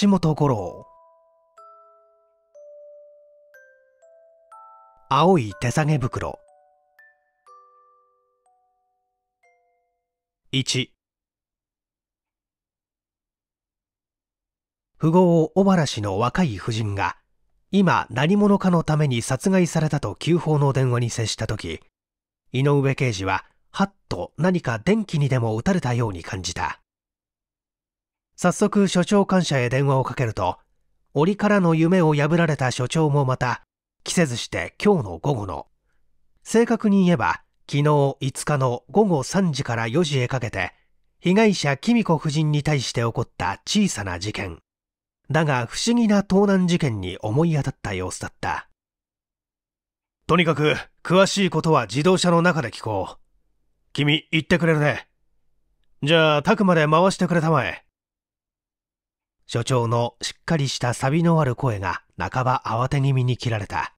橋本五郎青い手提げ袋1富豪小原氏の若い夫人が今何者かのために殺害されたと急報の電話に接した時井上刑事ははっと何か電気にでも打たれたように感じた早速所長官謝へ電話をかけると、折からの夢を破られた所長もまた、季せずして今日の午後の、正確に言えば、昨日5日の午後3時から4時へかけて、被害者キミ子夫人に対して起こった小さな事件。だが不思議な盗難事件に思い当たった様子だった。とにかく、詳しいことは自動車の中で聞こう。君、言ってくれるね。じゃあ、宅まで回してくれたまえ。所長のしっかりしたサビのある声が半ば慌て気味に切られた。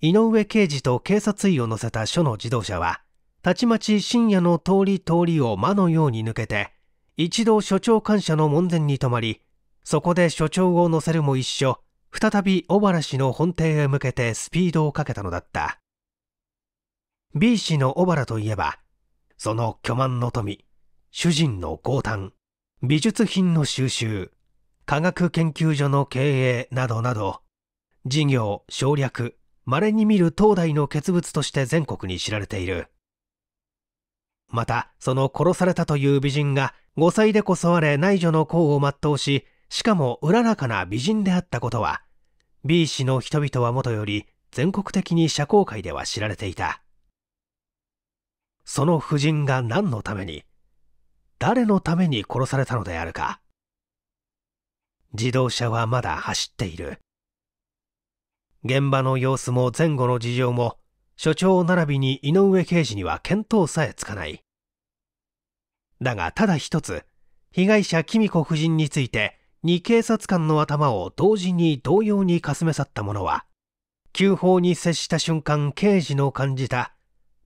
井上刑事と警察医を乗せた署の自動車は、たちまち深夜の通り通りを魔のように抜けて、一度所長感謝の門前に止まり、そこで所長を乗せるも一緒、再び小原氏の本邸へ向けてスピードをかけたのだった。B 氏の小原といえば、その巨万の富、主人の強胆、美術品の収集、科学研究所の経営などなど、事業、省略、稀に見る東大の傑物として全国に知られている。また、その殺されたという美人が5歳でこそあれ内助の功を全うし、しかもうららかな美人であったことは、B 氏の人々はもとより全国的に社交界では知られていた。その夫人が何のために、誰のために殺されたのであるか。自動車はまだ走っている。現場の様子も前後の事情も、所長並びに井上刑事には見当さえつかない。だがただ一つ、被害者公子夫人について、2警察官の頭を同時に同様にかすめ去ったものは、急報に接した瞬間刑事の感じた、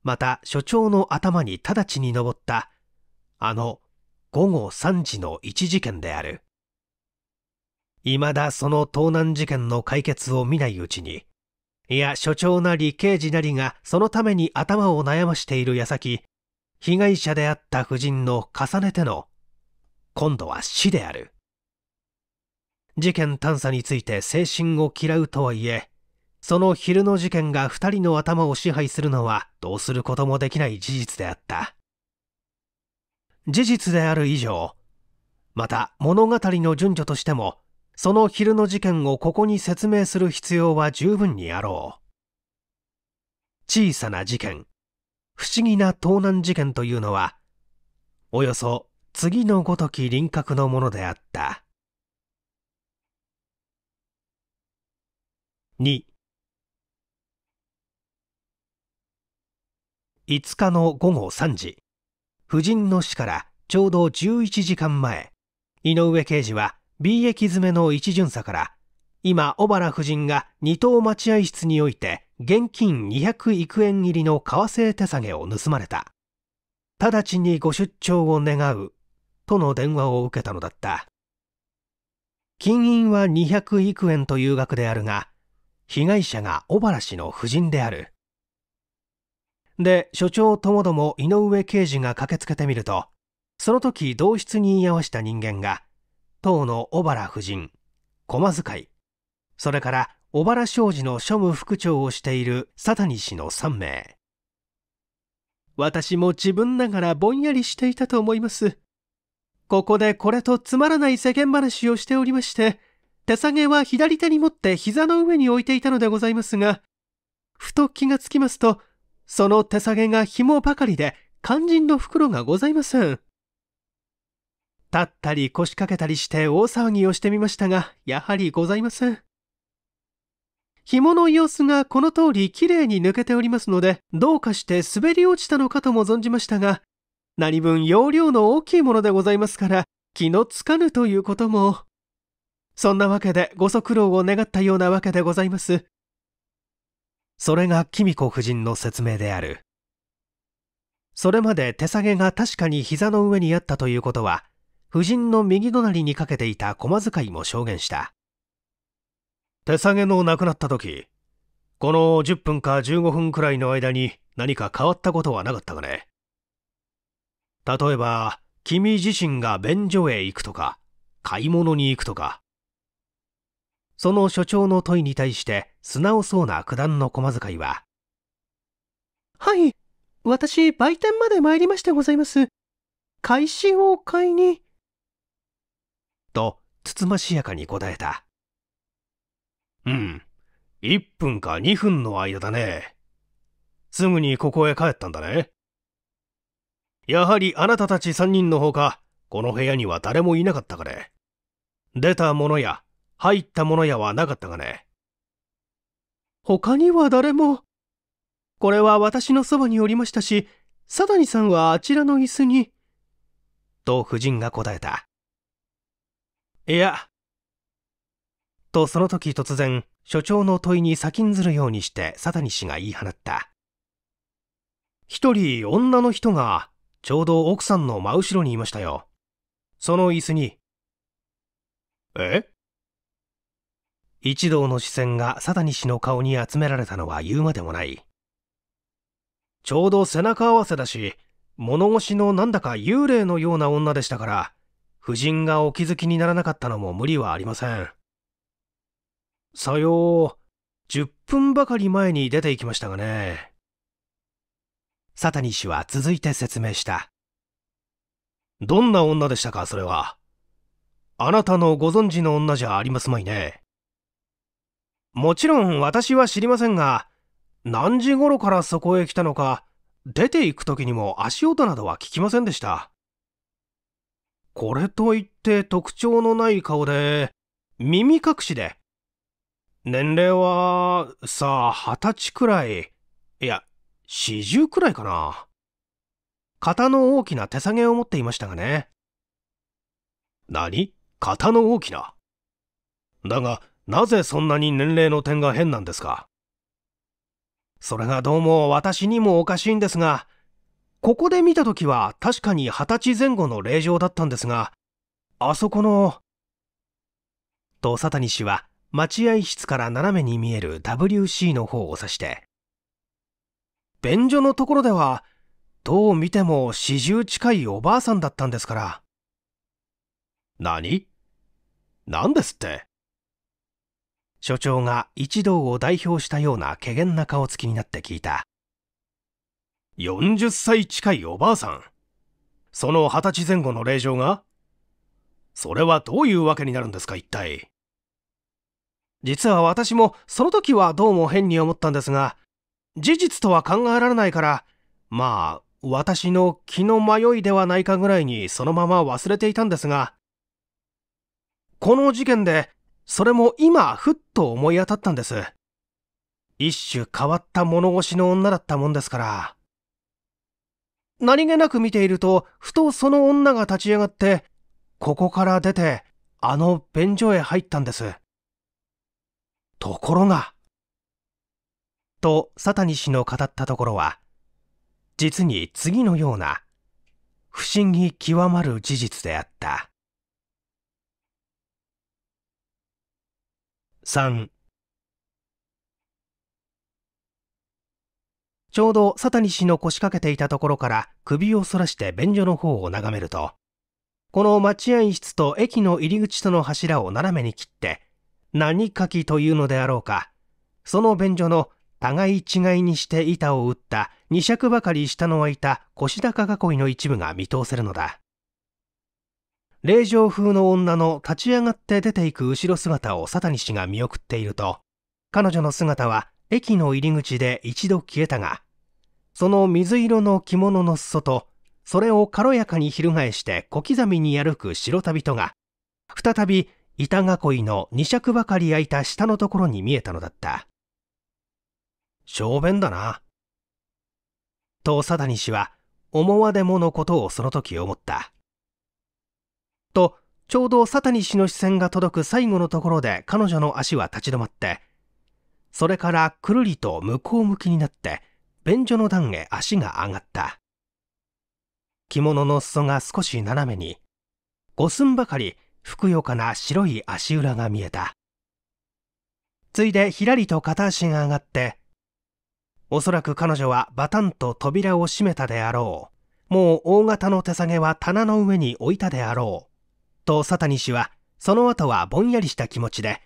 また所長の頭に直ちに登った、あの午後3時の1事件である。未だその盗難事件の解決を見ないうちに、いや、所長なり刑事なりがそのために頭を悩ましている矢先、被害者であった夫人の重ねての、今度は死である。事件探査について精神を嫌うとはいえ、その昼の事件が二人の頭を支配するのはどうすることもできない事実であった。事実である以上また物語の順序としてもその昼の事件をここに説明する必要は十分にあろう小さな事件不思議な盗難事件というのはおよそ次のごとき輪郭のものであった25日の午後3時夫人の死からちょうど11時間前、井上刑事は B 駅詰めの一巡査から、今、小原夫人が二等待合室において現金200億円入りの為替手提げを盗まれた。直ちにご出張を願う、との電話を受けたのだった。金印は200億円という額であるが、被害者が小原氏の夫人である。で、所長ともども井上刑事が駆けつけてみると、その時同室に居合わした人間が、当の小原夫人、駒使い、それから小原商事の庶務副長をしている佐谷氏の3名。私も自分ながらぼんやりしていたと思います。ここでこれとつまらない世間話をしておりまして、手提げは左手に持って膝の上に置いていたのでございますが、ふと気がつきますと、その手提げが紐ばかりで肝心の袋がございません。立ったり腰掛けたりして大騒ぎをしてみましたが、やはりございません。紐の様子がこの通りきれいに抜けておりますので、どうかして滑り落ちたのかとも存じましたが、何分容量の大きいものでございますから、気のつかぬということも。そんなわけでご足労を願ったようなわけでございます。それがキミコ夫人の説明である。それまで手下げが確かに膝の上にあったということは、夫人の右隣にかけていた駒遣いも証言した。手下げの亡くなった時、この10分か15分くらいの間に何か変わったことはなかったかね。例えば、君自身が便所へ行くとか、買い物に行くとか、その所長の問いに対して素直そうな九段の駒遣いは、はい、私、売店まで参りましてございます。開始を買いに。と、つつましやかに答えた。うん、1分か2分の間だね。すぐにここへ帰ったんだね。やはりあなたたち3人のほか、この部屋には誰もいなかったかね。出たものや入ったものやはなかったがね。他には誰も。これは私のそばにおりましたし、佐谷さんはあちらの椅子に。と夫人が答えた。いや。とその時突然、所長の問いに先んずるようにして佐谷氏が言い放った。一人女の人がちょうど奥さんの真後ろにいましたよ。その椅子に。え一同の視線が佐谷氏の顔に集められたのは言うまでもない。ちょうど背中合わせだし、物腰のなんだか幽霊のような女でしたから、夫人がお気づきにならなかったのも無理はありません。さよう、10分ばかり前に出て行きましたがね。佐谷氏は続いて説明した。どんな女でしたか、それは。あなたのご存知の女じゃありますまいね。もちろん私は知りませんが、何時頃からそこへ来たのか、出て行く時にも足音などは聞きませんでした。これといって特徴のない顔で、耳隠しで。年齢は、さあ、二十歳くらい。いや、四十くらいかな。型の大きな手提げを持っていましたがね。何型の大きなだが、なぜそんなに年齢の点が変なんですかそれがどうも私にもおかしいんですが、ここで見た時は確かに二十歳前後の令状だったんですが、あそこの、と佐谷氏は待合室から斜めに見える WC の方を指して、便所のところでは、どう見ても四十近いおばあさんだったんですから。何何ですって所長が一同を代表したような怪げな顔つきになって聞いた。40歳近いおばあさん。その20歳前後の令嬢がそれはどういうわけになるんですか、一体。実は私もその時はどうも変に思ったんですが、事実とは考えられないから、まあ、私の気の迷いではないかぐらいにそのまま忘れていたんですが、この事件でそれも今ふっと思い当たったんです一種変わった物腰の女だったもんですから何気なく見ているとふとその女が立ち上がってここから出てあの便所へ入ったんですところがと佐谷氏の語ったところは実に次のような不思議極まる事実であった。3ちょうど佐谷氏の腰掛けていたところから首を反らして便所の方を眺めると、この待合室と駅の入り口との柱を斜めに切って、何書きというのであろうか、その便所の互い違いにして板を打った2尺ばかり下の空いた腰高囲いの一部が見通せるのだ。令状風の女の立ち上がって出ていく後ろ姿を佐谷氏が見送っていると、彼女の姿は駅の入り口で一度消えたが、その水色の着物の裾と、それを軽やかに翻して小刻みに歩く白旅人が、再び板囲いの二尺ばかり空いた下のところに見えたのだった。小便だな。と佐谷氏は思わでものことをその時思った。と、ちょうど佐谷氏の視線が届く最後のところで彼女の足は立ち止まって、それからくるりと向こう向きになって、便所の段へ足が上がった。着物の裾が少し斜めに、五寸ばかりふくよかな白い足裏が見えた。ついでひらりと片足が上がって、おそらく彼女はバタンと扉を閉めたであろう。もう大型の手提げは棚の上に置いたであろう。と佐谷氏はその後はぼんやりした気持ちで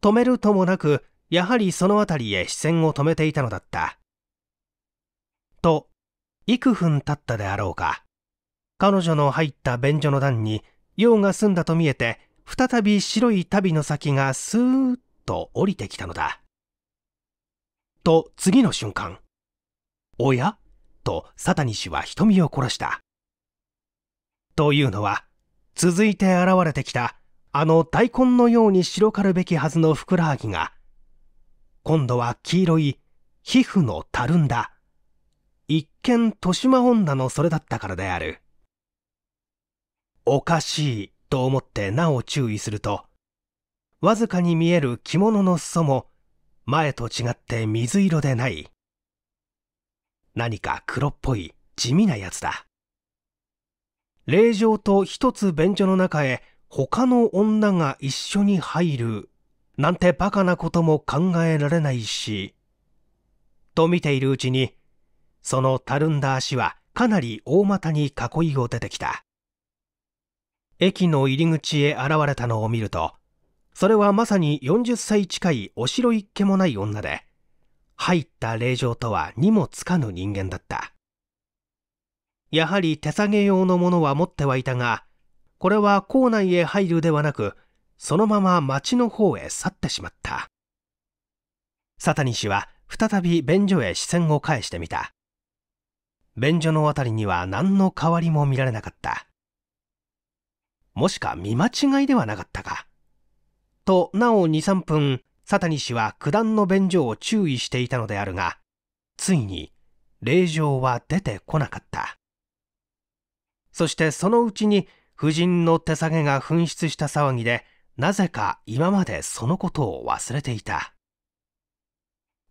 止めるともなくやはりその辺りへ視線を止めていたのだったと幾分経ったであろうか彼女の入った便所の段に用が済んだと見えて再び白い足袋の先がスーッと降りてきたのだと次の瞬間「おや?」と佐谷氏は瞳を凝らしたというのは続いて現れてきたあの大根のように白かるべきはずのふくらはぎが今度は黄色い皮膚のたるんだ一見豊島女のそれだったからであるおかしいと思ってなお注意するとわずかに見える着物の裾も前と違って水色でない何か黒っぽい地味なやつだ霊場と一つ便所の中へ他の女が一緒に入るなんてバカなことも考えられないし、と見ているうちに、そのたるんだ足はかなり大股に囲いを出てきた。駅の入り口へ現れたのを見ると、それはまさに40歳近いお城一家もない女で、入った霊場とはにもつかぬ人間だった。やはり手提げ用のものは持ってはいたが、これは校内へ入るではなく、そのまま町の方へ去ってしまった。佐谷氏は再び便所へ視線を返してみた。便所のあたりには何の変わりも見られなかった。もしか見間違いではなかったか。と、なお2、3分、佐谷氏は九段の便所を注意していたのであるが、ついに、令状は出てこなかった。そしてそのうちに夫人の手提げが紛失した騒ぎでなぜか今までそのことを忘れていた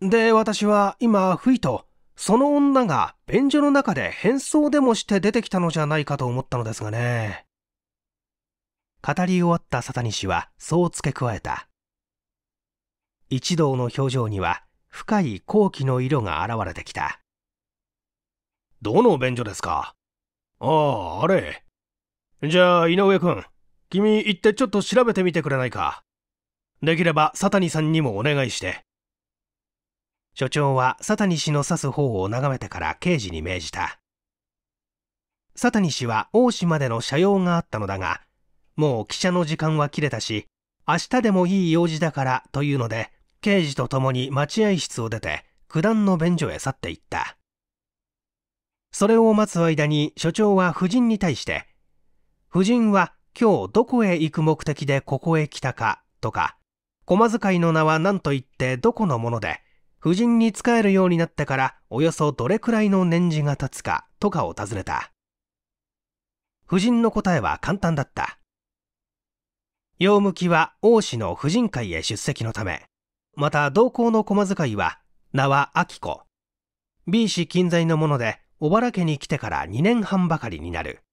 で私は今ふいとその女が便所の中で変装でもして出てきたのじゃないかと思ったのですがね語り終わった佐谷氏はそう付け加えた一同の表情には深い好奇の色が現れてきたどの便所ですかああ、あれ。じゃあ、井上くん、君行ってちょっと調べてみてくれないか。できれば佐谷さんにもお願いして。所長は佐谷氏の指す方を眺めてから刑事に命じた。佐谷氏は大島までの車用があったのだが、もう汽車の時間は切れたし、明日でもいい用事だからというので、刑事と共に待合室を出て、九段の便所へ去っていった。それを待つ間に所長は夫人に対して、夫人は今日どこへ行く目的でここへ来たかとか、駒使いの名は何と言ってどこのもので、夫人に仕えるようになってからおよそどれくらいの年次が経つかとかを尋ねた。夫人の答えは簡単だった。用向きは王子の婦人会へ出席のため、また同行の駒使いは名は秋子。B 氏近在のもので、小原家に来てから2年半ばかりになる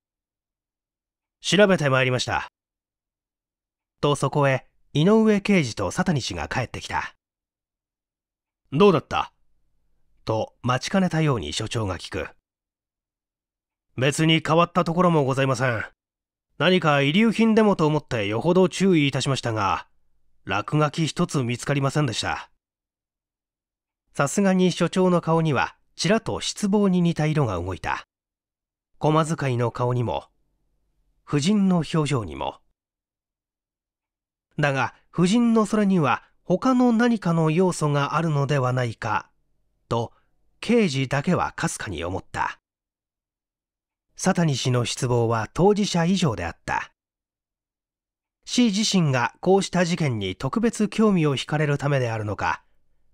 調べてまいりましたとそこへ井上刑事と佐谷氏が帰ってきたどうだったと待ちかねたように所長が聞く別に変わったところもございません何か遺留品でもと思ってよほど注意いたしましたが落書き一つ見つかりませんでしたさすがに所長の顔にはちらと失望に似た色が動いた駒使いの顔にも夫人の表情にもだが夫人のそれには他の何かの要素があるのではないかと刑事だけはかすかに思った佐谷氏の失望は当事者以上であった氏自身がこうした事件に特別興味を惹かれるためであるのか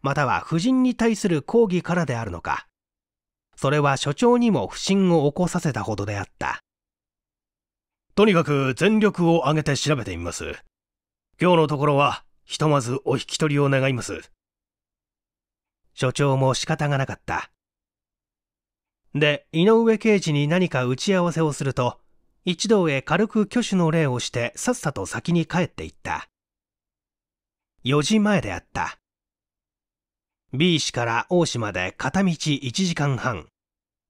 または夫人に対する抗議からであるのかそれは所長にも不信を起こさせたほどであったとにかく全力を挙げて調べてみます今日のところはひとまずお引き取りを願います所長も仕方がなかったで井上刑事に何か打ち合わせをすると一同へ軽く挙手の礼をしてさっさと先に帰っていった4時前であった B 市から大島で片道1時間半。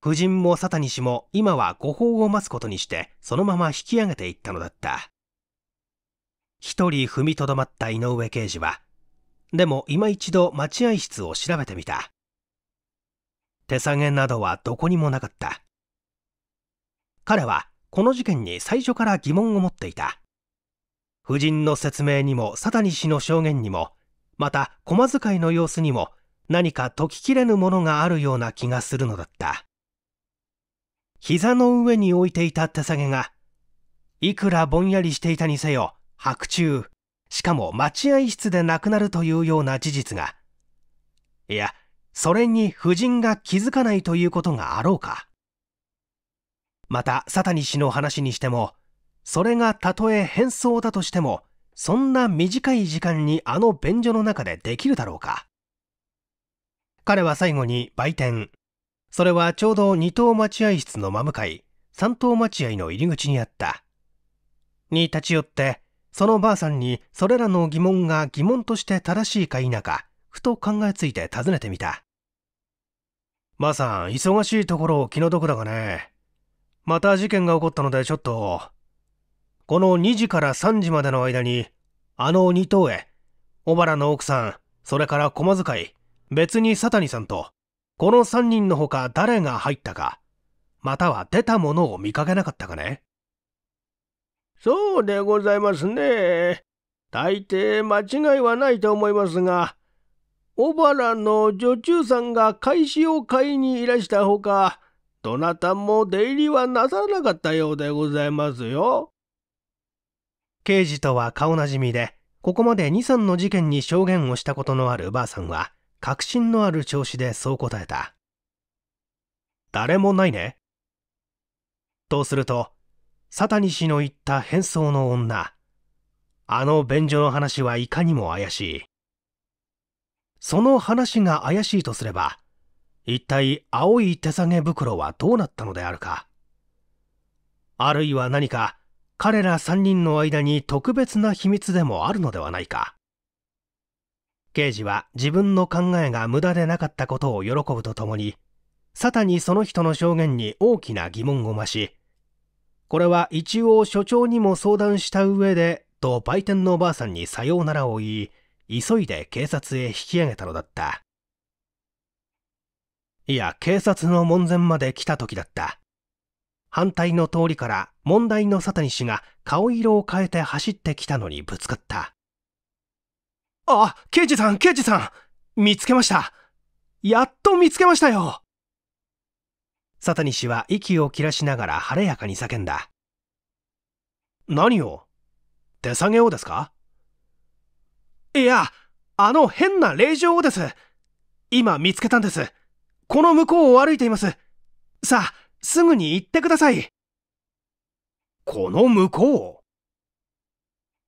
夫人も佐谷氏も今は誤報を待つことにしてそのまま引き上げていったのだった。一人踏みとどまった井上刑事は、でも今一度待合室を調べてみた。手下げなどはどこにもなかった。彼はこの事件に最初から疑問を持っていた。夫人の説明にも佐谷氏の証言にも、また駒使いの様子にも何か解ききれぬものがあるような気がするのだった膝の上に置いていた手提げがいくらぼんやりしていたにせよ白昼しかも待合室で亡くなるというような事実がいやそれに夫人が気づかないということがあろうかまた佐谷氏の話にしてもそれがたとえ変装だとしてもそんな短い時間にあの便所の中でできるだろうか彼は最後に売店。それはちょうど二等待合室の真向かい、三等待合の入り口にあった。に立ち寄って、そのばあさんにそれらの疑問が疑問として正しいか否か、ふと考えついて尋ねてみた。ばあさん、忙しいところを気の毒だがね。また事件が起こったのでちょっと、この2時から3時までの間に、あの二等へ、小原の奥さん、それから駒遣い、別に佐谷さんとこの3人のほか誰が入ったかまたは出たものを見かけなかったかねそうでございますね大抵間違いはないと思いますが小原の女中さんが返しを買いにいらしたほかどなたも出入りはなさなかったようでございますよ刑事とは顔なじみでここまで23の事件に証言をしたことのあるばあさんは確信のある調子でそう答えた。誰もないね。とすると、サタニ氏の言った変装の女、あの便所の話はいかにも怪しい。その話が怪しいとすれば、一体青い手提げ袋はどうなったのであるか。あるいは何か彼ら3人の間に特別な秘密でもあるのではないか。刑事は自分の考えが無駄でなかったことを喜ぶとともにサタにその人の証言に大きな疑問を増しこれは一応所長にも相談した上でと売店のおばあさんにさようならを言い急いで警察へ引き上げたのだったいや警察の門前まで来た時だった反対の通りから問題のサタニ氏が顔色を変えて走ってきたのにぶつかったあ、刑事さん、刑事さん見つけましたやっと見つけましたよサタニ氏は息を切らしながら晴れやかに叫んだ。何を手下げをですかいや、あの変な令状をです。今見つけたんです。この向こうを歩いています。さあ、すぐに行ってください。この向こう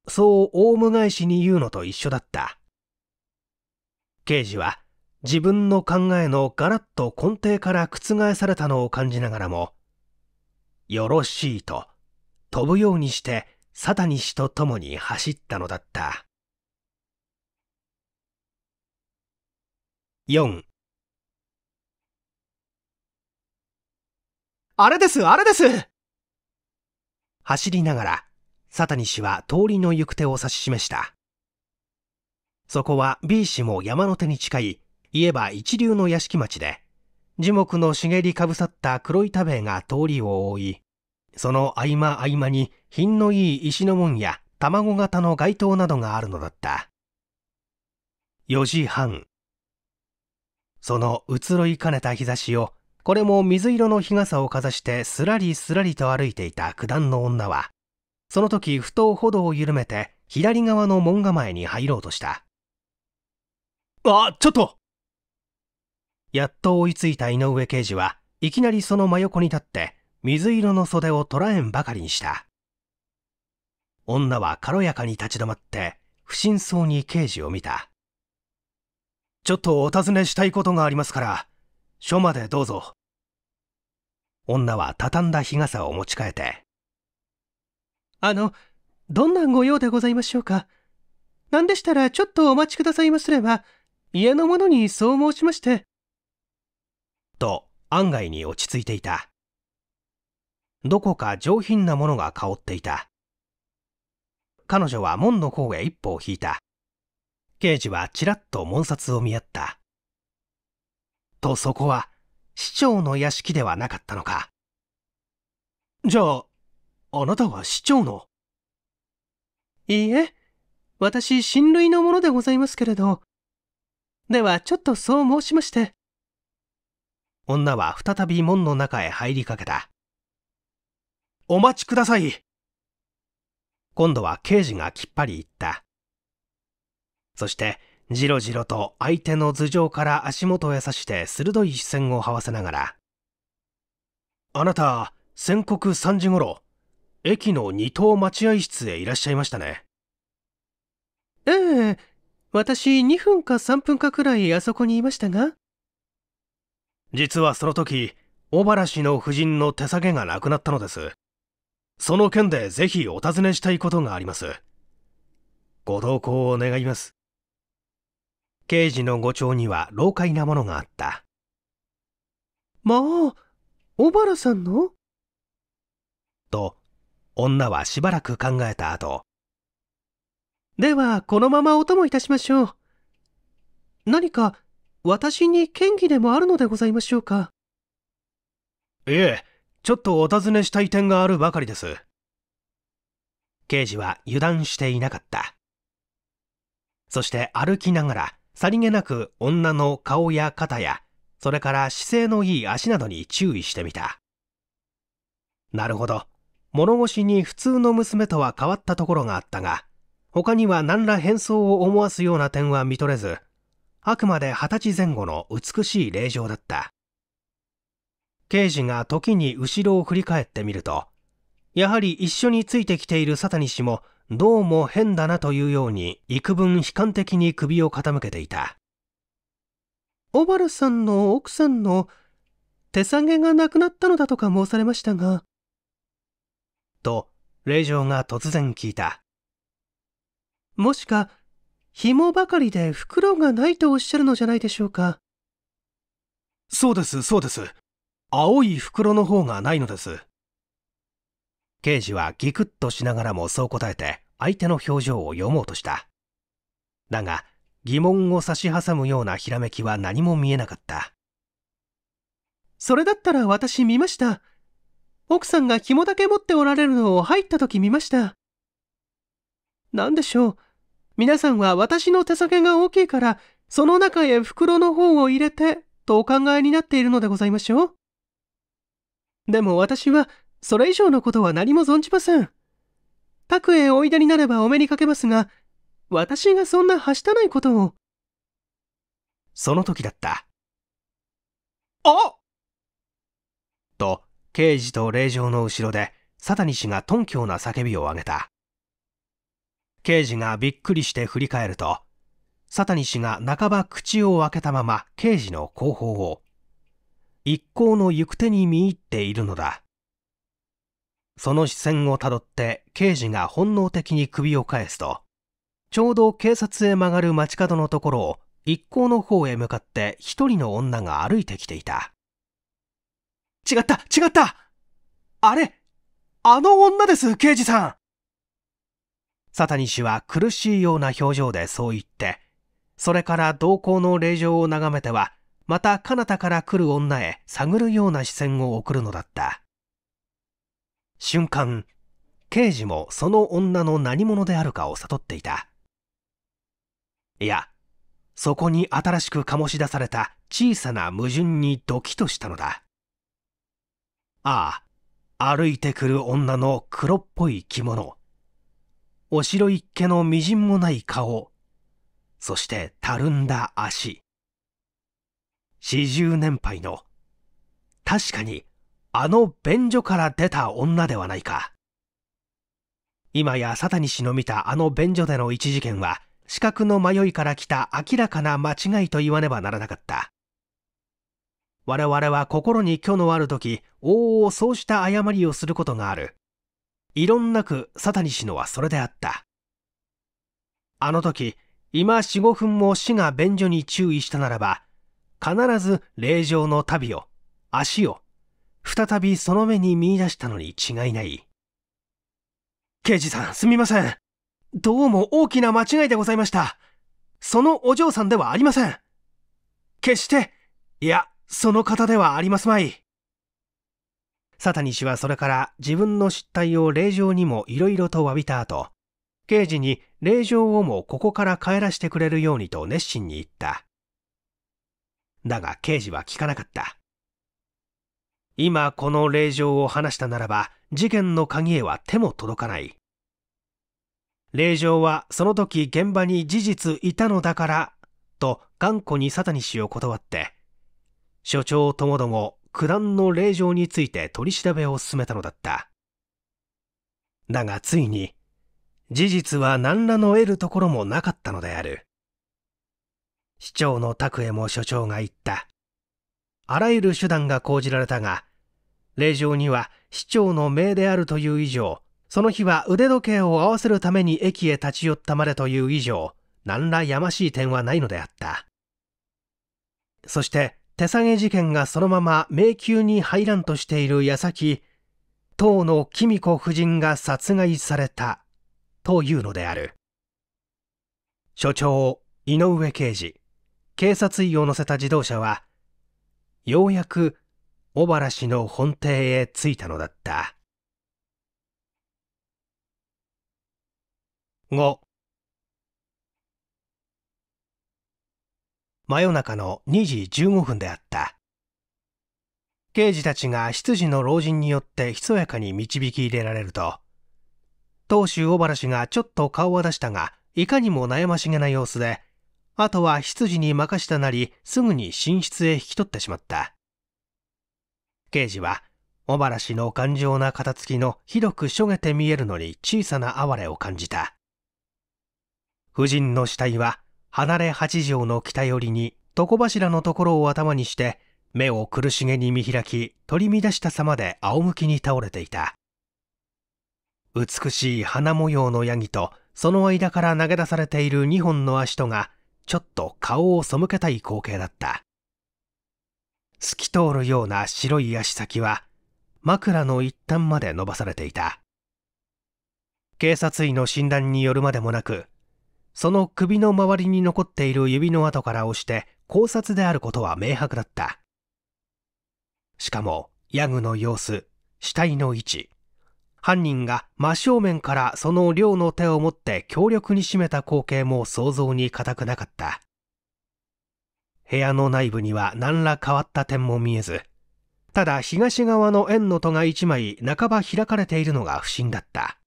そうオウム返しに言うのと一緒だった。刑事は自分の考えのガラッと根底から覆されたのを感じながらも、よろしいと飛ぶようにしてサタニ氏と共に走ったのだった。4あれです、あれです走りながら佐谷氏は通りの行く手を指し示した。そこは B 氏も山の手に近い、いえば一流の屋敷町で、樹木の茂りかぶさった黒い田塀が通りを覆い、その合間合間に品のいい石の門や卵型の街灯などがあるのだった。4時半。その移ろいかねた日差しを、これも水色の日傘をかざしてすらりすらりと歩いていた九段の女は、その時ふと歩道を緩めて左側の門構えに入ろうとしたあちょっとやっと追いついた井上刑事はいきなりその真横に立って水色の袖を捉えんばかりにした女は軽やかに立ち止まって不審そうに刑事を見たちょっとお尋ねしたいことがありますから署までどうぞ女は畳んだ日傘を持ち替えてあの、どんなご用でございましょうか。何でしたらちょっとお待ちくださいますれば、家の者にそう申しまして。と、案外に落ち着いていた。どこか上品なものが香っていた。彼女は門の方へ一歩を引いた。刑事はちらっと門札を見合った。とそこは、市長の屋敷ではなかったのか。じゃあ、あなたは市長の。いいえ、私、親類のものでございますけれど。では、ちょっとそう申しまして。女は再び門の中へ入りかけた。お待ちください。今度は刑事がきっぱり言った。そして、じろじろと相手の頭上から足元へ刺して鋭い視線を這わせながら、あなた、宣告3時頃、駅の二等待合室へいらっしゃいましたね。ええ私2分か3分かくらいあそこにいましたが。実はその時、小原氏の夫人の手提げがなくなったのです。その件でぜひお尋ねしたいことがあります。ご同行を願います。刑事の誤帳には老快なものがあった。まあ、小原さんのと、女はしばらく考えた後、では、このままお供いたしましょう。何か、私に嫌疑でもあるのでございましょうか。いえ、ちょっとお尋ねしたい点があるばかりです。刑事は油断していなかった。そして歩きながら、さりげなく女の顔や肩や、それから姿勢のいい足などに注意してみた。なるほど。物腰に普通の娘とは変わったところがあったが他には何ら変装を思わすような点は見とれずあくまで二十歳前後の美しい霊場だった刑事が時に後ろを振り返ってみるとやはり一緒についてきている佐谷氏もどうも変だなというように幾分悲観的に首を傾けていた小原さんの奥さんの手提げがなくなったのだとか申されましたがと令嬢が突然聞いた。もしか、紐ばかりで袋がないとおっしゃるのじゃないでしょうか。そうです、そうです。青い袋の方がないのです。刑事はギクッとしながらもそう答えて相手の表情を読もうとした。だが、疑問を差し挟むようなひらめきは何も見えなかった。それだったら私見ました。奥さんが紐だけ持っておられるのを入った時見ました。何でしょう。皆さんは私の手酒が大きいから、その中へ袋の方を入れて、とお考えになっているのでございましょう。でも私は、それ以上のことは何も存じません。宅へおいでになればお目にかけますが、私がそんなはしたないことを。その時だった。あと、刑事と令嬢の後ろで佐谷氏が頓強な叫びを上げた刑事がびっくりして振り返ると佐谷氏が半ば口を開けたまま刑事の後方を一行の行く手に見入っているのだその視線をたどって刑事が本能的に首を返すとちょうど警察へ曲がる街角のところを一行の方へ向かって一人の女が歩いてきていた違った違ったあれあの女です刑事さんサタニ氏は苦しいような表情でそう言って、それから同行の令状を眺めては、また彼方から来る女へ探るような視線を送るのだった。瞬間、刑事もその女の何者であるかを悟っていた。いや、そこに新しく醸し出された小さな矛盾にドキとしたのだ。ああ、歩いてくる女の黒っぽい着物。おしろいっけのみじんもない顔。そしてたるんだ足。四十年配の。確かに、あの便所から出た女ではないか。今や佐谷氏の見たあの便所での一事件は、視覚の迷いから来た明らかな間違いと言わねばならなかった。我々は心に虚のある時、往々そうした誤りをすることがある。異論なく佐谷氏のはそれであった。あの時、今四五分も死が便所に注意したならば、必ず霊場の旅を、足を、再びその目に見出したのに違いない。刑事さん、すみません。どうも大きな間違いでございました。そのお嬢さんではありません。決して、いや、その方ではありますまい。サタニ氏はそれから自分の失態を令状にもいろいろと詫びた後、刑事に令状をもここから帰らせてくれるようにと熱心に言った。だが刑事は聞かなかった。今この令状を話したならば事件の鍵へは手も届かない。令状はその時現場に事実いたのだからと頑固にサタニ氏を断って所長ともども九段の令状について取り調べを進めたのだっただがついに事実は何らの得るところもなかったのである市長の拓へも所長が言ったあらゆる手段が講じられたが令状には市長の命であるという以上その日は腕時計を合わせるために駅へ立ち寄ったまでという以上何らやましい点はないのであったそして手下げ事件がそのまま迷宮に入らんとしている矢先、当の紀美子夫人が殺害されたというのである。所長、井上刑事、警察医を乗せた自動車は、ようやく小原氏の本邸へ着いたのだった。5真夜中の2時15分であった刑事たちが執事の老人によってひそやかに導き入れられると当主小原氏がちょっと顔は出したがいかにも悩ましげな様子であとは執事に任したなりすぐに寝室へ引き取ってしまった刑事は小原氏の頑丈な肩つきのひどくしょげて見えるのに小さな哀れを感じた夫人の死体は離れ八条の北寄りに床柱のところを頭にして目を苦しげに見開き取り乱した様で仰向きに倒れていた美しい花模様のヤギとその間から投げ出されている2本の足とがちょっと顔を背けたい光景だった透き通るような白い足先は枕の一端まで伸ばされていた警察医の診断によるまでもなくその首の周りに残っている指の跡から押して考察であることは明白だった。しかも、ヤグの様子、死体の位置、犯人が真正面からその寮の手を持って強力に締めた光景も想像に難くなかった。部屋の内部には何ら変わった点も見えず、ただ東側の円の戸が一枚半ば開かれているのが不審だった。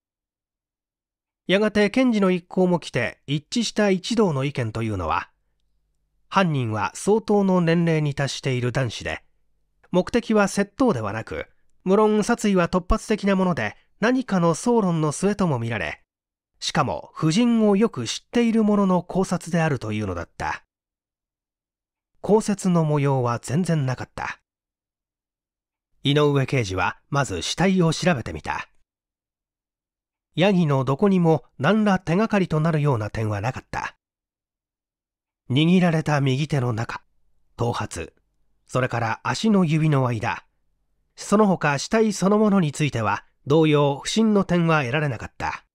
やがて検事の一行も来て一致した一同の意見というのは犯人は相当の年齢に達している男子で目的は窃盗ではなく無論殺意は突発的なもので何かの争論の末とも見られしかも夫人をよく知っている者の考察であるというのだった考説の模様は全然なかった井上刑事はまず死体を調べてみたヤギのどこにも何ら手がかりとなるような点はなかった。握られた右手の中、頭髪、それから足の指の間、その他死体そのものについては同様不審の点は得られなかった。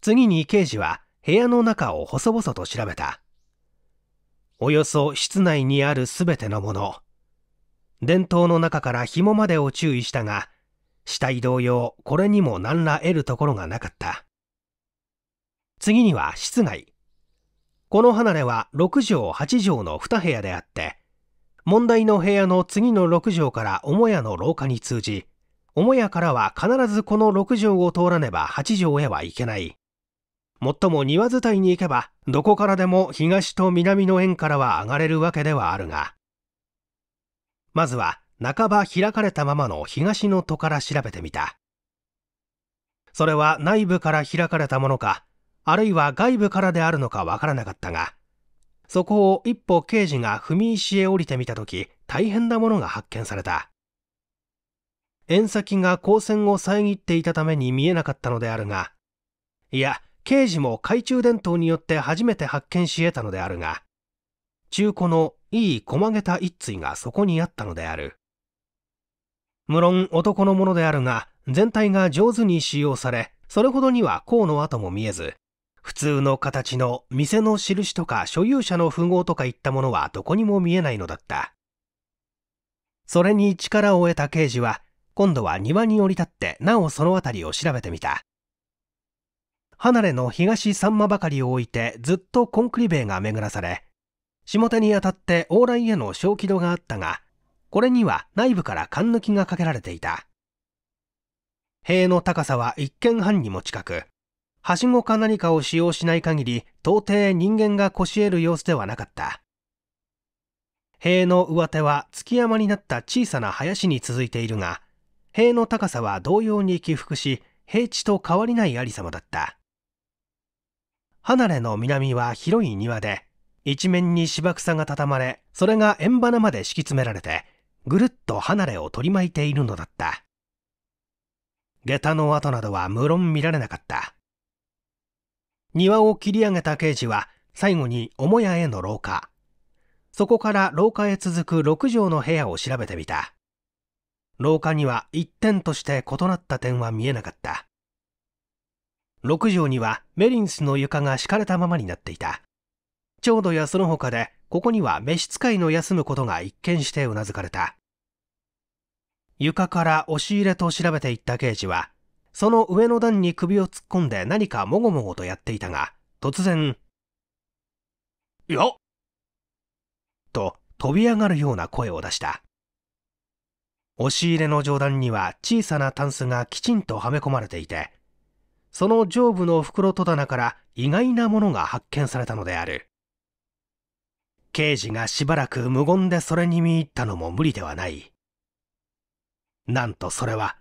次に刑事は部屋の中を細々と調べた。およそ室内にあるすべてのもの、電灯の中から紐までを注意したが、死体同様、これにも何ら得るところがなかった。次には室外。この離れは6畳8畳の2部屋であって、問題の部屋の次の6畳から母屋の廊下に通じ、母屋からは必ずこの6畳を通らねば8畳へは行けない。もっとも庭伝いに行けば、どこからでも東と南の円からは上がれるわけではあるが。まずは、半ば開かれたままの東の戸から調べてみたそれは内部から開かれたものかあるいは外部からであるのかわからなかったがそこを一歩刑事が踏み石へ降りてみた時大変なものが発見された縁先が光線を遮っていたために見えなかったのであるがいや刑事も懐中電灯によって初めて発見し得たのであるが中古のいい細げた一対がそこにあったのである無論男のものであるが、全体が上手に使用され、それほどには甲の跡も見えず、普通の形の店の印とか所有者の符号とかいったものはどこにも見えないのだった。それに力を得た刑事は、今度は庭に降り立ってなおその辺りを調べてみた。離れの東三間ばかりを置いてずっとコンクリ塀が巡らされ、下手に当たって往来への小気度があったが、これには内部から缶抜きがかけられていた。塀の高さは1軒半にも近く、はしごか何かを使用しない限り、到底人間がこしえる様子ではなかった。塀の上手は築山になった小さな林に続いているが、塀の高さは同様に起伏し、平地と変わりないありさまだった。離れの南は広い庭で、一面に芝草が畳まれ、それが円花まで敷き詰められて、ぐるっと離れを取り巻いているのだった。下駄の跡などは無論見られなかった。庭を切り上げた刑事は最後に母屋への廊下、そこから廊下へ続く6畳の部屋を調べてみた。廊下には一点として異なった点は見えなかった。6畳にはメリンスの床が敷かれたままになっていた。ちょうどやその他でここには召使いの休むことが一見してうなずかれた床から押し入れと調べていった刑事はその上の段に首を突っ込んで何かもごもごとやっていたが突然「よっ!」と飛び上がるような声を出した押し入れの上段には小さなタンスがきちんとはめ込まれていてその上部の袋戸棚から意外なものが発見されたのである刑事がしばらく無言でそれに見入ったのも無理ではない。なんとそれは、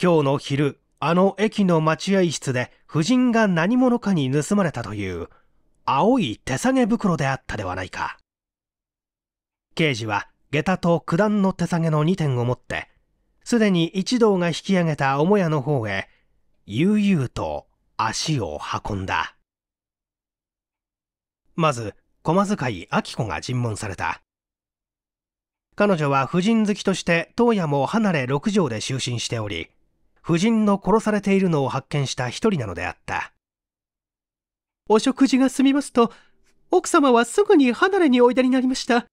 今日の昼、あの駅の待合室で夫人が何者かに盗まれたという、青い手提げ袋であったではないか。刑事は、下駄と九段の手提げの2点を持って、すでに一同が引き上げた母屋の方へ、悠々と足を運んだ。まず、駒使い明子が尋問された彼女は婦人好きとして当夜も離れ6畳で就寝しており婦人の殺されているのを発見した一人なのであったお食事が済みますと奥様はすぐに離れにおいでになりました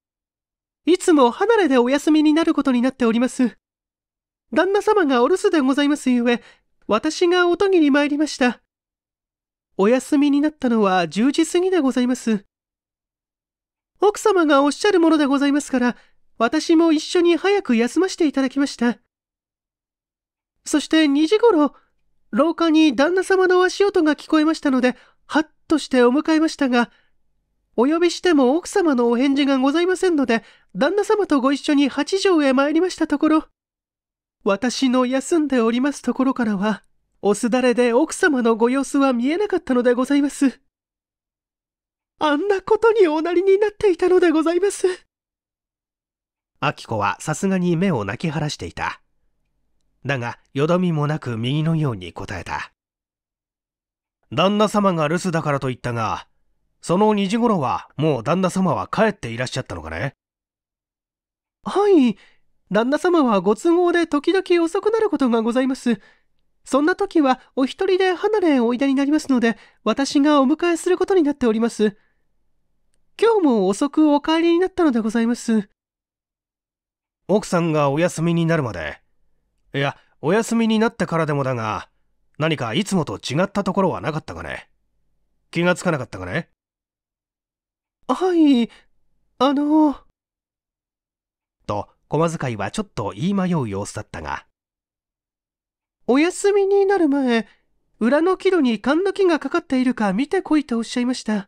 いつも離れでお休みになることになっております旦那様がお留守でございますゆえ私がおとぎに参りましたお休みになったのは10時過ぎでございます奥様がおっしゃるものでございますから、私も一緒に早く休ませていただきました。そして2時頃、廊下に旦那様の足音が聞こえましたので、はっとしてお迎えましたが、お呼びしても奥様のお返事がございませんので、旦那様とご一緒に八条へ参りましたところ、私の休んでおりますところからは、おすだれで奥様のご様子は見えなかったのでございます。あんなことにおなりになっていたのでございます。アキコはさすがに目を泣き晴らしていた。だが、よどみもなく右のように答えた。旦那様が留守だからと言ったが、その2時頃はもう旦那様は帰っていらっしゃったのかねはい。旦那様はご都合で時々遅くなることがございます。そんな時はお一人で離れおいでになりますので、私がお迎えすることになっております。今日も遅くお帰りになったのでございます。奥さんがお休みになるまで。いや、お休みになってからでもだが、何かいつもと違ったところはなかったかね。気がつかなかったかね。はい、あのー、と、駒遣いはちょっと言い迷う様子だったが。お休みになる前、裏の木戸に勘の木がかかっているか見てこいとおっしゃいました。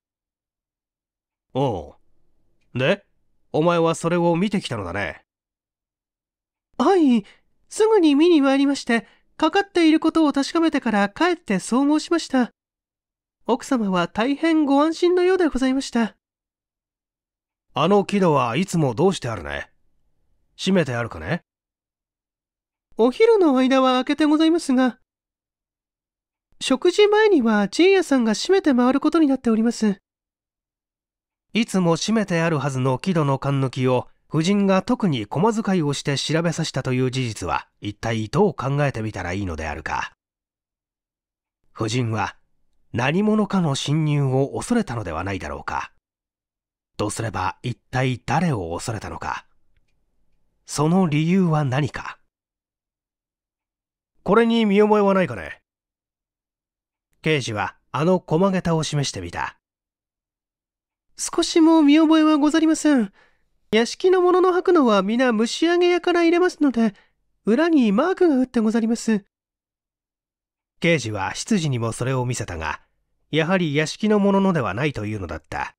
おうでお前はそれを見てきたのだねはいすぐに見に参りましてかかっていることを確かめてから帰ってそう申しました奥様は大変ご安心のようでございましたあの木戸はいつもどうしてあるね閉めてあるかねお昼の間は開けてございますが食事前にはジーさんが閉めて回ることになっておりますいつも閉めてあるはずの木戸の缶抜きを夫人が特に駒遣いをして調べさせたという事実は一体どう考えてみたらいいのであるか夫人は何者かの侵入を恐れたのではないだろうかとすれば一体誰を恐れたのかその理由は何かこれに見覚えはないかね刑事はあの駒桁を示してみた少しも見覚えはござりません。屋敷の者の履くのは皆蒸し上げ屋から入れますので、裏にマークが打ってござります。刑事は執事にもそれを見せたが、やはり屋敷の者のではないというのだった。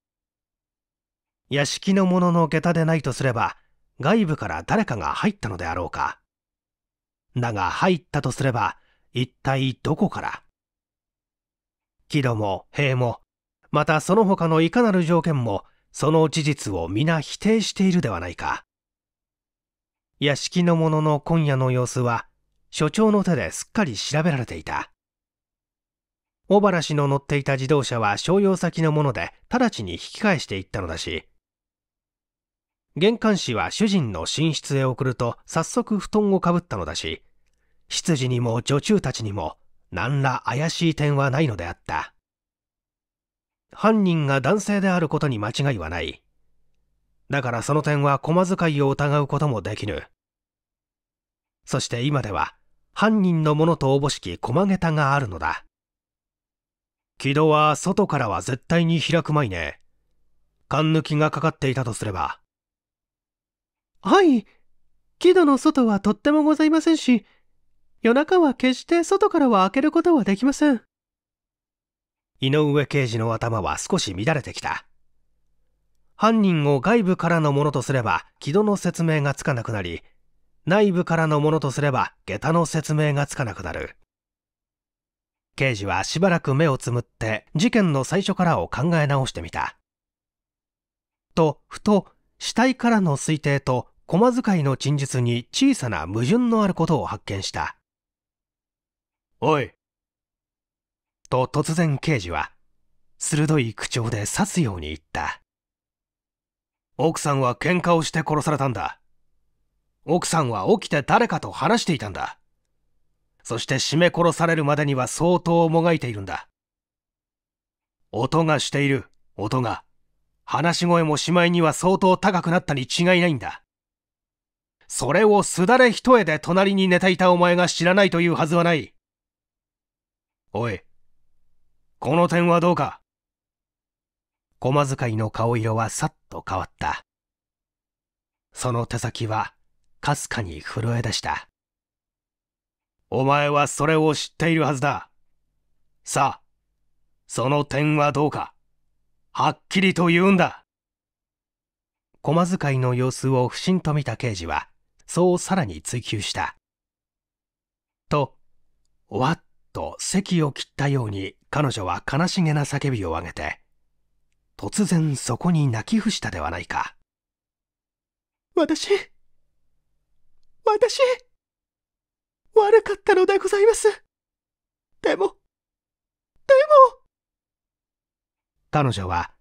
屋敷の者の下駄でないとすれば、外部から誰かが入ったのであろうか。だが入ったとすれば、一体どこから木戸も塀もまたその他のいかなる条件もその事実を皆否定しているではないか屋敷の者の今夜の様子は所長の手ですっかり調べられていた小原氏の乗っていた自動車は商用先のもので直ちに引き返していったのだし玄関士は主人の寝室へ送ると早速布団をかぶったのだし執事にも女中たちにも何ら怪しい点はないのであった犯人が男性であることに間違いはない。だからその点は駒遣いを疑うこともできぬ。そして今では、犯人のものとおぼしき駒桁があるのだ。木戸は外からは絶対に開くまいね。勘抜きがかかっていたとすれば。はい。木戸の外はとってもございませんし、夜中は決して外からは開けることはできません。井上刑事の頭は少し乱れてきた犯人を外部からのものとすれば木戸の説明がつかなくなり内部からのものとすれば下駄の説明がつかなくなる刑事はしばらく目をつむって事件の最初からを考え直してみたとふと死体からの推定と駒使いの陳述に小さな矛盾のあることを発見したおいと突然刑事は鋭い口調で刺すように言った奥さんは喧嘩をして殺されたんだ奥さんは起きて誰かと話していたんだそして絞め殺されるまでには相当もがいているんだ音がしている音が話し声もしまいには相当高くなったに違いないんだそれをすだれ一重で隣に寝ていたお前が知らないというはずはないおいこの点はどうか駒遣いの顔色はさっと変わった。その手先は、かすかに震え出した。お前はそれを知っているはずだ。さあ、その点はどうか。はっきりと言うんだ。駒遣いの様子を不審と見た刑事は、そうさらに追求した。と、わっと席を切ったように彼女は悲しげな叫びを上げて、突然そこに泣き伏したではないか。私、私、悪かったのでございます。でも、でも。彼女は、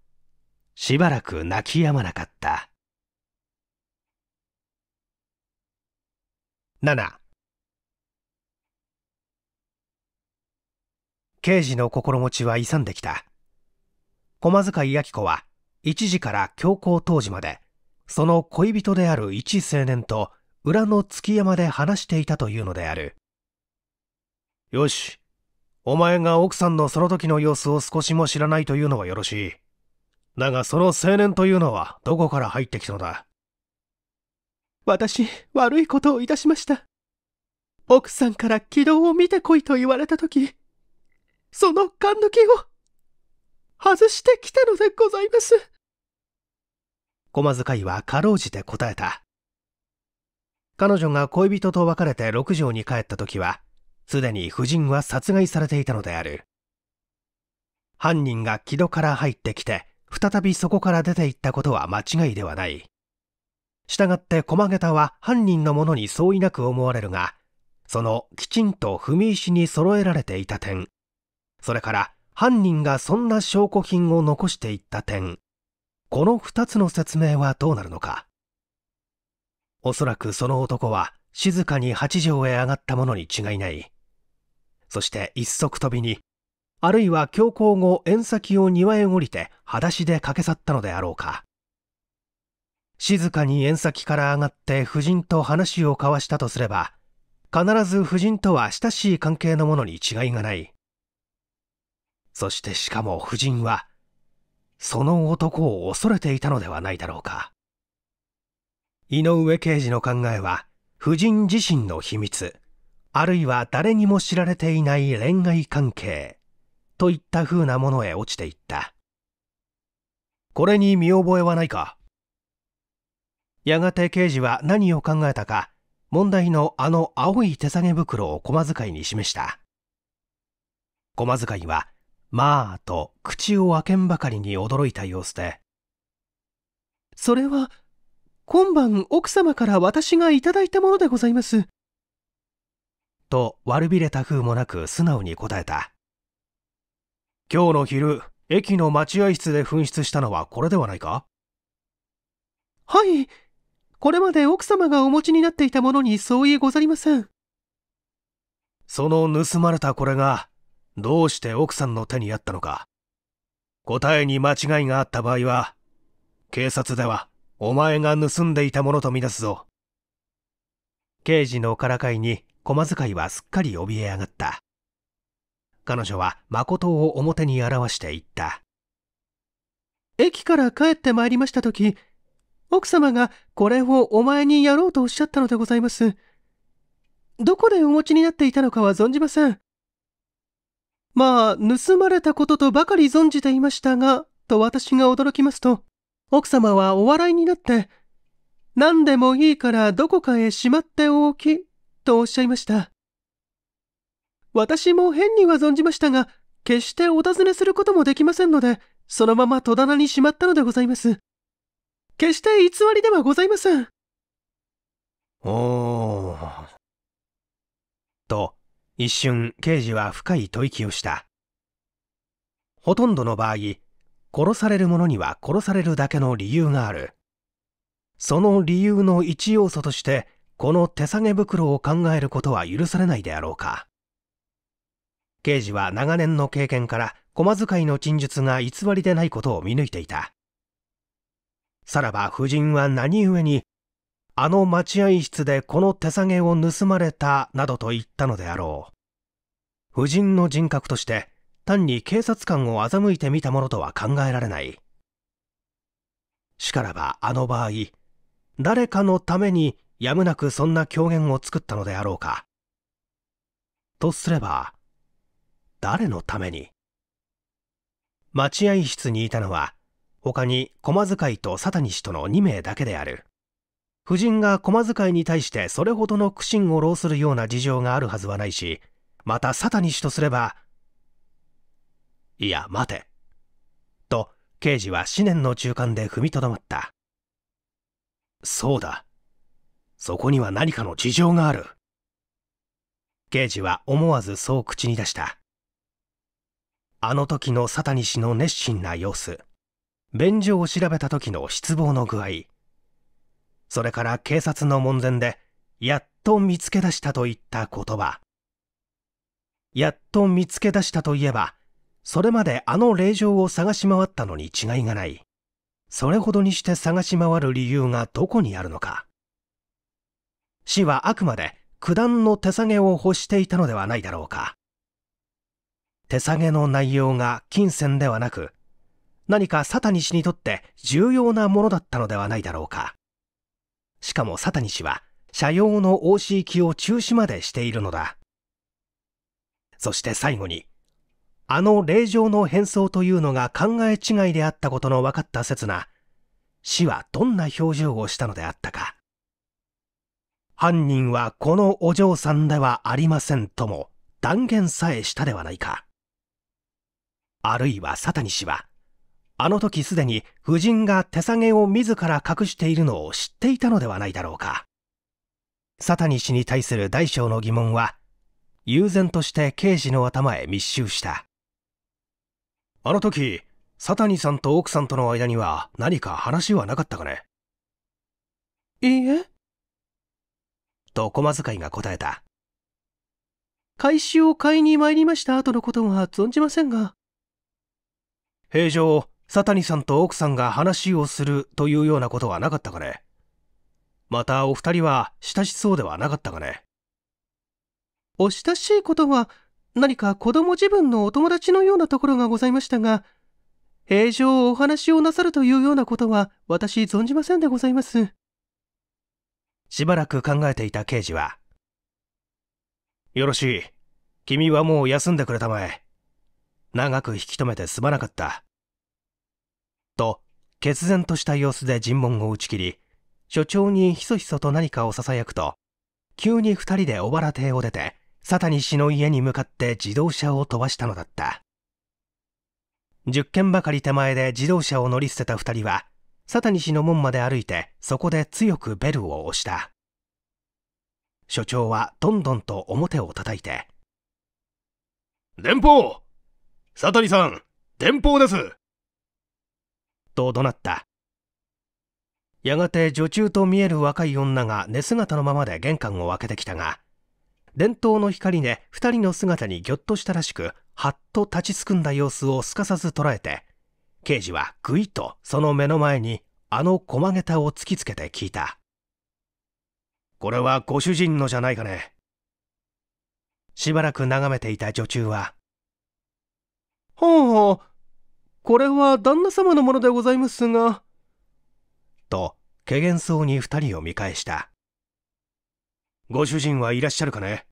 しばらく泣き止まなかった。7刑事の心持ちは勇んできた。駒塚井明子は、一時から強行当時まで、その恋人である一青年と裏の月山で話していたというのである。よし。お前が奥さんのその時の様子を少しも知らないというのはよろしい。だがその青年というのはどこから入ってきたのだ私、悪いことをいたしました。奥さんから軌道を見てこいと言われた時、その缶抜きを外してきたのでございます。駒使いはかろうじて答えた。彼女が恋人と別れて六条に帰った時は、すでに夫人は殺害されていたのである。犯人が木戸から入ってきて、再びそこから出て行ったことは間違いではない。従って駒桁は犯人のものに相違なく思われるが、そのきちんと踏み石に揃えられていた点、それから犯人がそんな証拠品を残していった点この2つの説明はどうなるのかおそらくその男は静かに八条へ上がったものに違いないそして一足飛びにあるいは強行後縁先を庭へ降りて裸足で駆け去ったのであろうか静かに縁先から上がって夫人と話を交わしたとすれば必ず夫人とは親しい関係のものに違いがないそしてしかも夫人はその男を恐れていたのではないだろうか井上刑事の考えは夫人自身の秘密あるいは誰にも知られていない恋愛関係といった風なものへ落ちていったこれに見覚えはないかやがて刑事は何を考えたか問題のあの青い手提げ袋を駒使いに示した駒使いはまあと口を開けんばかりに驚いた様子で、それは今晩奥様から私がいただいたものでございます。と悪びれた風もなく素直に答えた。今日の昼、駅の待合室で紛失したのはこれではないかはい。これまで奥様がお持ちになっていたものに相違ござりません。その盗まれたこれがどうして奥さんの手にあったのか答えに間違いがあった場合は警察ではお前が盗んでいたものとみなすぞ刑事のからかいに駒遣いはすっかり怯え上がった彼女は誠を表に表していった駅から帰ってまいりました時奥様がこれをお前にやろうとおっしゃったのでございますどこでお持ちになっていたのかは存じませんまあ、盗まれたこととばかり存じていましたが、と私が驚きますと、奥様はお笑いになって、何でもいいからどこかへしまっておき、とおっしゃいました。私も変には存じましたが、決してお尋ねすることもできませんので、そのまま戸棚にしまったのでございます。決して偽りではございません。おー、一瞬刑事は深い吐息をしたほとんどの場合殺される者には殺されるだけの理由があるその理由の一要素としてこの手提げ袋を考えることは許されないであろうか刑事は長年の経験から駒使いの陳述が偽りでないことを見抜いていたさらば夫人は何故にあの待合室でこの手提げを盗まれたなどと言ったのであろう。夫人の人格として、単に警察官を欺いてみたものとは考えられない。しからばあの場合、誰かのためにやむなくそんな狂言を作ったのであろうか。とすれば、誰のために待合室にいたのは、他に駒遣いと佐谷氏との2名だけである。夫人が駒遣いに対してそれほどの苦心を労するような事情があるはずはないし、また佐タニとすれば、いや、待て。と、刑事は思念の中間で踏みとどまった。そうだ。そこには何かの事情がある。刑事は思わずそう口に出した。あの時の佐タ氏の熱心な様子、便所を調べた時の失望の具合、それから警察の門前で、やっと見つけ出したといった言葉。やっと見つけ出したといえば、それまであの令状を探し回ったのに違いがない。それほどにして探し回る理由がどこにあるのか。死はあくまで九段の手下げを欲していたのではないだろうか。手下げの内容が金銭ではなく、何か佐谷ニ氏にとって重要なものだったのではないだろうか。しかも佐谷氏は社用の OC 機を中止までしているのだそして最後にあの令状の変装というのが考え違いであったことの分かった刹那死はどんな表情をしたのであったか犯人はこのお嬢さんではありませんとも断言さえしたではないかあるいは佐谷氏はあの時すでに夫人が手提げを自ら隠しているのを知っていたのではないだろうか。サタニ氏に対する大小の疑問は、悠然として刑事の頭へ密集した。あの時、サタニさんと奥さんとの間には何か話はなかったかねいいえ。と駒遣いが答えた。回収を買いに参りました後のことは存じませんが。平常、佐谷さんと奥さんが話をするというようなことはなかったかねまたお二人は親しそうではなかったかねお親しいことは何か子供自分のお友達のようなところがございましたが平常お話をなさるというようなことは私存じませんでございますしばらく考えていた刑事はよろしい君はもう休んでくれたまえ長く引き止めてすまなかったと決然とした様子で尋問を打ち切り所長にひそひそと何かをささやくと急に2人で小原邸を出て佐谷氏の家に向かって自動車を飛ばしたのだった10軒ばかり手前で自動車を乗り捨てた2人は佐谷氏の門まで歩いてそこで強くベルを押した所長はどんどんと表を叩いて「電報佐谷さん電報ですと怒鳴ったやがて女中と見える若い女が寝姿のままで玄関を開けてきたが伝統の光で2人の姿にぎょっとしたらしくはっと立ちすくんだ様子をすかさず捉えて刑事はぐいとその目の前にあの駒桁を突きつけて聞いたこれはご主人のじゃないかねしばらく眺めていた女中はほうほうこれは旦那様のものでございますが。と、けげんそうに二人を見返した。ご主人はいらっしゃるかね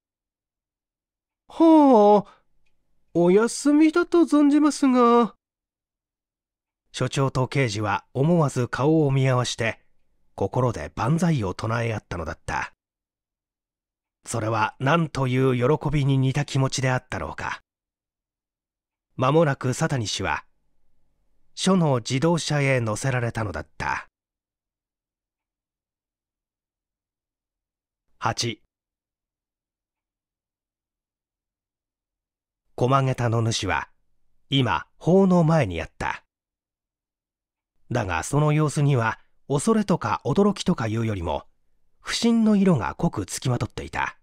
はあ、お休みだと存じますが。所長と刑事は思わず顔を見合わして、心で万歳を唱え合ったのだった。それは何という喜びに似た気持ちであったろうか。まもなく佐谷氏は署の自動車へ乗せられたのだった8駒桁の主は今法の前にあっただがその様子には恐れとか驚きとかいうよりも不審の色が濃くつきまとっていた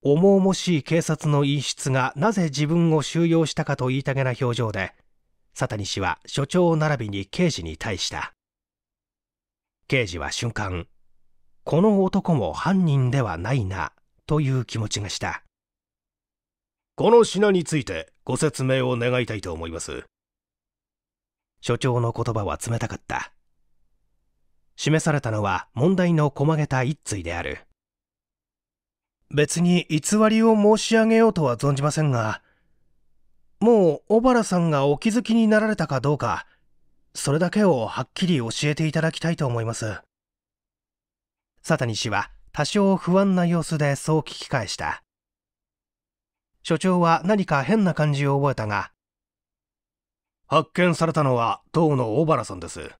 重々しい警察の陰室質がなぜ自分を収容したかと言いたげな表情で佐谷氏は所長並びに刑事に対した刑事は瞬間この男も犯人ではないなという気持ちがしたこの品についてご説明を願いたいと思います所長の言葉は冷たかった示されたのは問題の細げた一対である別に偽りを申し上げようとは存じませんがもう小原さんがお気づきになられたかどうか、それだけをはっきり教えていただきたいと思います。佐谷氏は多少不安な様子でそう聞き返した。所長は何か変な感じを覚えたが、発見されたのは当の小原さんです。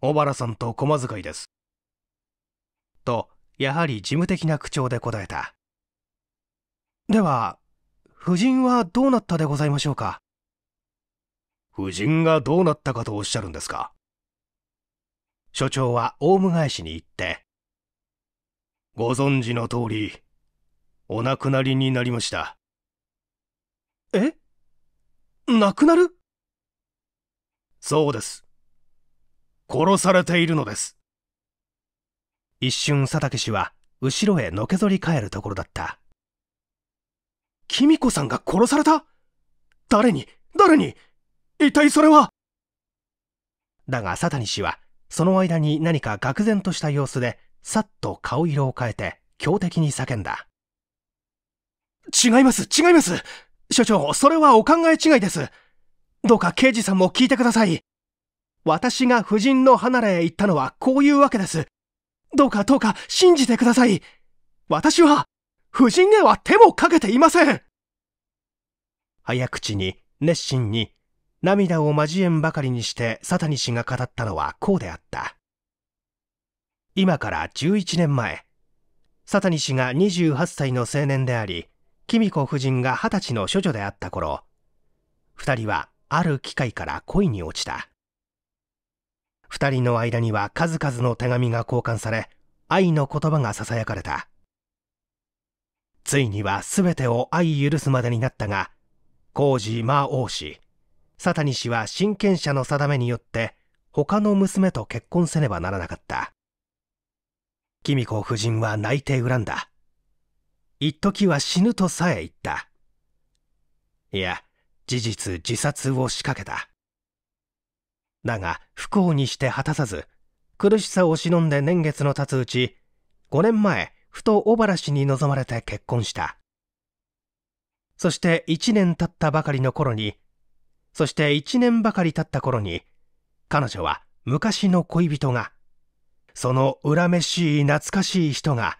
小原さんと駒使いです。と、やはり事務的な口調で答えた。では、夫人はどうなったでございましょうか夫人がどうなったかとおっしゃるんですか所長はオウム返しに行って、ご存知の通り、お亡くなりになりました。え亡くなるそうです。殺されているのです。一瞬佐竹氏は後ろへのけぞり返るところだった。キミコさんが殺された誰に誰に一体それはだが佐谷氏はその間に何か愕然とした様子でさっと顔色を変えて強敵に叫んだ違います違います所長それはお考え違いですどうか刑事さんも聞いてください私が夫人の離れへ行ったのはこういうわけですどうかどうか信じてください私は夫人へは手もかけていません早口に、熱心に、涙を交えんばかりにして佐谷氏が語ったのはこうであった。今から11年前、佐谷氏が28歳の青年であり、紀美子夫人が20歳の処女であった頃、二人はある機会から恋に落ちた。二人の間には数々の手紙が交換され、愛の言葉が囁かれた。ついには全てを相許すまでになったが工事魔王氏サタニ氏は親権者の定めによって他の娘と結婚せねばならなかったキミコ夫人は泣いて恨んだ一時は死ぬとさえ言ったいや事実自殺を仕掛けただが不幸にして果たさず苦しさを忍んで年月の経つうち5年前ふと小原氏に望まれて結婚した。そして1年経ったばかりの頃に、そして1年ばかり経った頃に、彼女は昔の恋人が、その恨めしい懐かしい人が、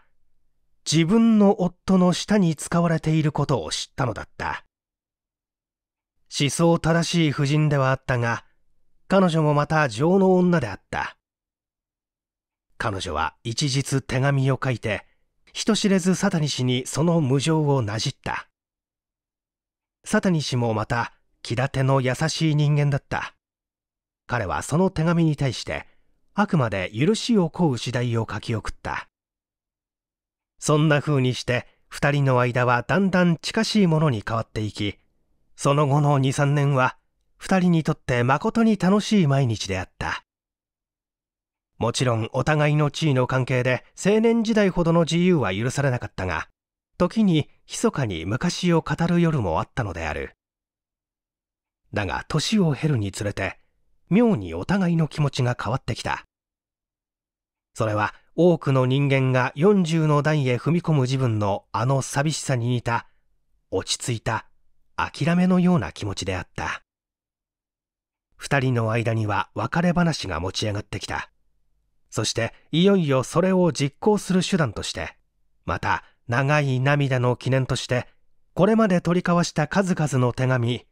自分の夫の下に使われていることを知ったのだった。思想正しい婦人ではあったが、彼女もまた情の女であった。彼女は一日手紙を書いて、人知れず佐谷氏にその無情をなじった佐谷氏もまた気立ての優しい人間だった彼はその手紙に対してあくまで許しを請う次第を書き送ったそんな風にして2人の間はだんだん近しいものに変わっていきその後の23年は2人にとってまことに楽しい毎日であったもちろんお互いの地位の関係で青年時代ほどの自由は許されなかったが、時に密かに昔を語る夜もあったのである。だが年を経るにつれて、妙にお互いの気持ちが変わってきた。それは多くの人間が40の代へ踏み込む自分のあの寂しさに似た、落ち着いた、諦めのような気持ちであった。二人の間には別れ話が持ち上がってきた。そしていよいよそれを実行する手段としてまた長い涙の記念としてこれまで取り交わした数々の手紙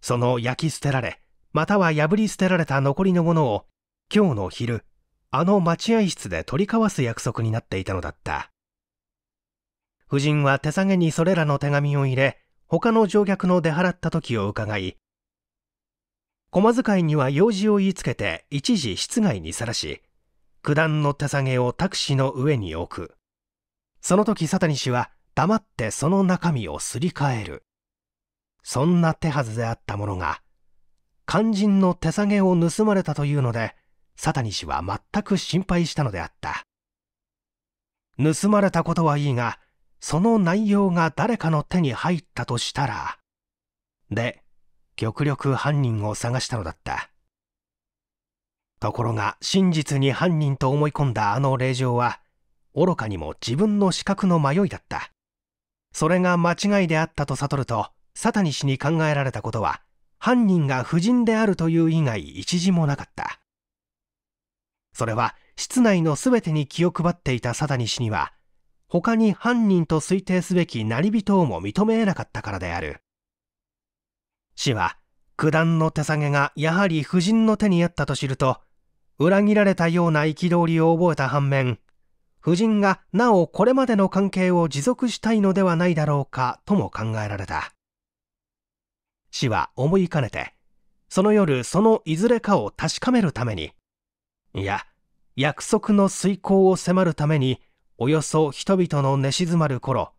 その焼き捨てられまたは破り捨てられた残りのものを今日の昼あの待合室で取り交わす約束になっていたのだった夫人は手提げにそれらの手紙を入れ他の乗客の出払った時を伺い駒遣いには用事を言いつけて一時室外にさらし九段の手提げをタクシーの上に置くその時佐谷氏は黙ってその中身をすり替えるそんな手はずであったものが肝心の手提げを盗まれたというので佐谷氏は全く心配したのであった盗まれたことはいいがその内容が誰かの手に入ったとしたらで極力犯人を探したのだったところが真実に犯人と思い込んだあの令嬢は愚かにも自分の資格の迷いだったそれが間違いであったと悟るとサタニ氏に考えられたことは犯人が夫人であるという以外一時もなかったそれは室内の全てに気を配っていたサタニ氏には他に犯人と推定すべきなり人をも認めえなかったからである氏は九段の手下げがやはり夫人の手にあったと知ると裏切られたような憤りを覚えた反面、夫人がなおこれまでの関係を持続したいのではないだろうかとも考えられた。死は思いかねて、その夜そのいずれかを確かめるために、いや、約束の遂行を迫るために、およそ人々の寝静まる頃、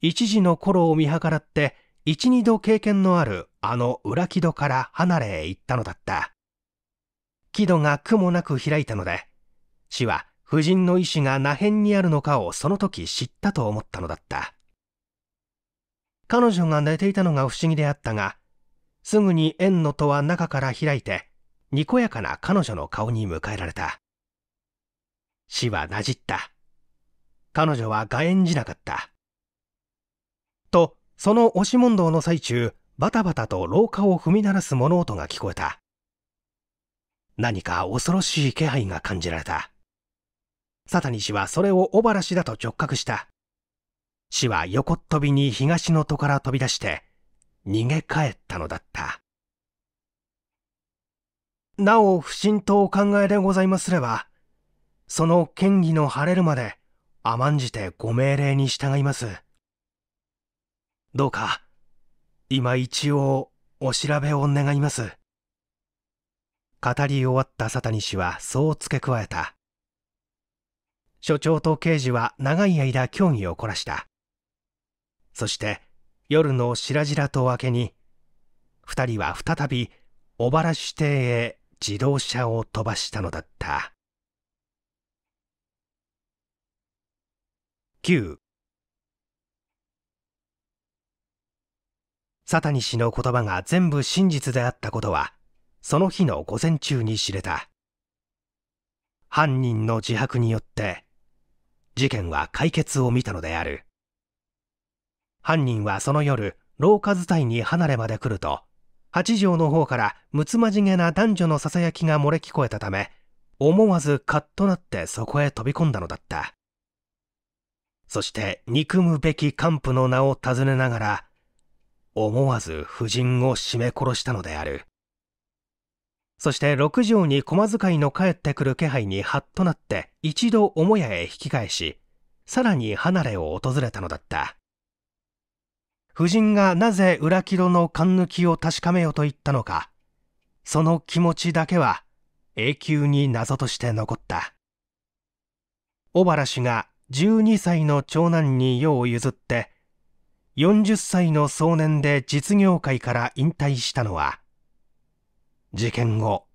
一時の頃を見計らって、一二度経験のあるあの裏木戸から離れへ行ったのだった。木戸が苦もなく開いたので、死は夫人の意志が那辺にあるのかをその時知ったと思ったのだった。彼女が寝ていたのが不思議であったが、すぐに縁の戸は中から開いて、にこやかな彼女の顔に迎えられた。死はなじった。彼女はがえんじなかった。と、その押し問答の最中、バタバタと廊下を踏み鳴らす物音が聞こえた。何か恐ろしい気配が感じられた。サタニ氏はそれを小原氏だと直覚した。氏は横っ飛びに東の戸から飛び出して、逃げ帰ったのだった。なお不審とお考えでございますれば、その権威の晴れるまで甘んじてご命令に従います。どうか、今一応お調べを願います。語り終わった佐谷氏はそう付け加えた所長と刑事は長い間協議を凝らしたそして夜の白々と明けに二人は再び小原市邸へ自動車を飛ばしたのだった九。佐谷氏の言葉が全部真実であったことはその日の午前中に知れた犯人の自白によって事件は解決を見たのである犯人はその夜廊下伝いに離れまで来ると八条の方からむつまじげな男女のささやきが漏れ聞こえたため思わずカッとなってそこへ飛び込んだのだったそして憎むべき幹部の名を尋ねながら思わず夫人を絞め殺したのであるそして六畳に駒遣いの帰ってくる気配にハッとなって一度母屋へ引き返し、さらに離れを訪れたのだった。夫人がなぜ裏城の勘抜きを確かめようと言ったのか、その気持ちだけは永久に謎として残った。小原氏が12歳の長男に世を譲って、40歳の壮年で実業界から引退したのは、事件後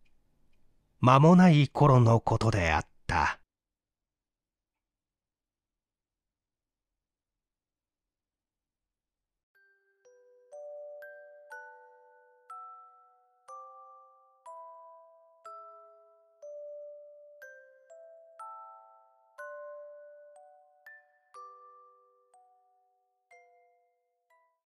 間もない頃のことであった